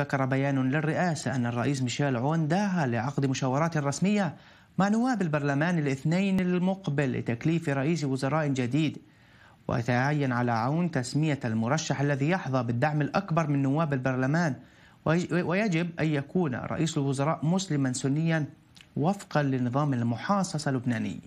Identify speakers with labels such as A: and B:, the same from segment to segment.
A: ذكر بيان للرئاسة أن الرئيس ميشيل عون دعا لعقد مشاورات رسمية مع نواب البرلمان الاثنين المقبل لتكليف رئيس وزراء جديد وتعين على عون تسمية المرشح الذي يحظى بالدعم الأكبر من نواب البرلمان ويجب أن يكون رئيس الوزراء مسلما سنيا وفقا لنظام المحاصصة اللبناني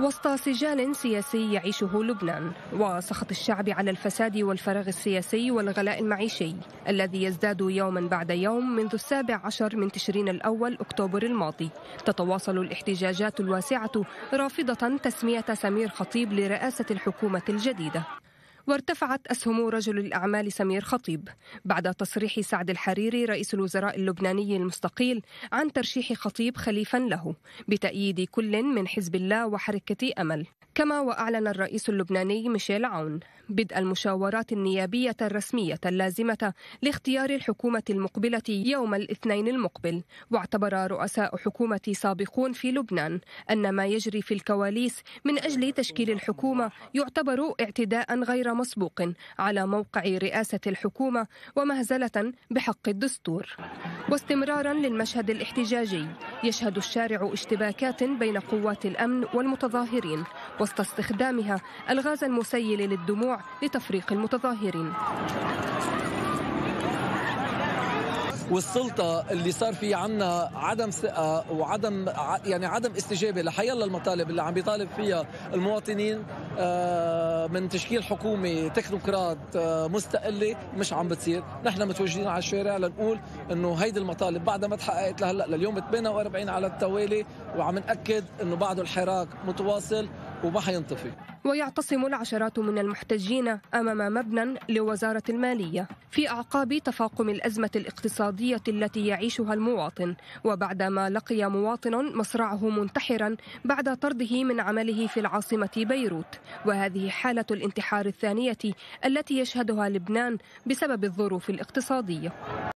B: وسط سجال سياسي يعيشه لبنان وسخط الشعب على الفساد والفراغ السياسي والغلاء المعيشي الذي يزداد يوما بعد يوم منذ السابع عشر من تشرين الأول أكتوبر الماضي تتواصل الاحتجاجات الواسعة رافضة تسمية سمير خطيب لرئاسة الحكومة الجديدة وارتفعت أسهم رجل الأعمال سمير خطيب بعد تصريح سعد الحريري رئيس الوزراء اللبناني المستقيل عن ترشيح خطيب خليفا له بتأييد كل من حزب الله وحركة أمل كما وأعلن الرئيس اللبناني ميشيل عون بدء المشاورات النيابية الرسمية اللازمة لاختيار الحكومة المقبلة يوم الاثنين المقبل واعتبر رؤساء حكومة سابقون في لبنان أن ما يجري في الكواليس من أجل تشكيل الحكومة يعتبر اعتداء غير مسبوق على موقع رئاسة الحكومة ومهزلة بحق الدستور واستمرارا للمشهد الاحتجاجي يشهد الشارع اشتباكات بين قوات الامن والمتظاهرين وسط استخدامها الغاز المسيل للدموع لتفريق المتظاهرين
C: والسلطه اللي صار في عنا عدم ثقه وعدم يعني عدم استجابه لحيلا المطالب اللي عم بيطالب فيها المواطنين آه، من تشكيل حكومه تكنوقراط آه، مستقله مش عم بتصير نحن متواجدين على الشارع لنقول انه هيدي المطالب بعدها ما تحققت لهلا لليوم 48 على التوالي وعم ناكد انه بعده الحراك متواصل وما حينطفي
B: ويعتصم العشرات من المحتجين امام مبنى لوزاره الماليه في اعقاب تفاقم الازمه الاقتصاديه التي يعيشها المواطن وبعدما لقي مواطن مصرعه منتحرا بعد طرده من عمله في العاصمه بيروت وهذه حاله الانتحار الثانيه التي يشهدها لبنان بسبب الظروف الاقتصاديه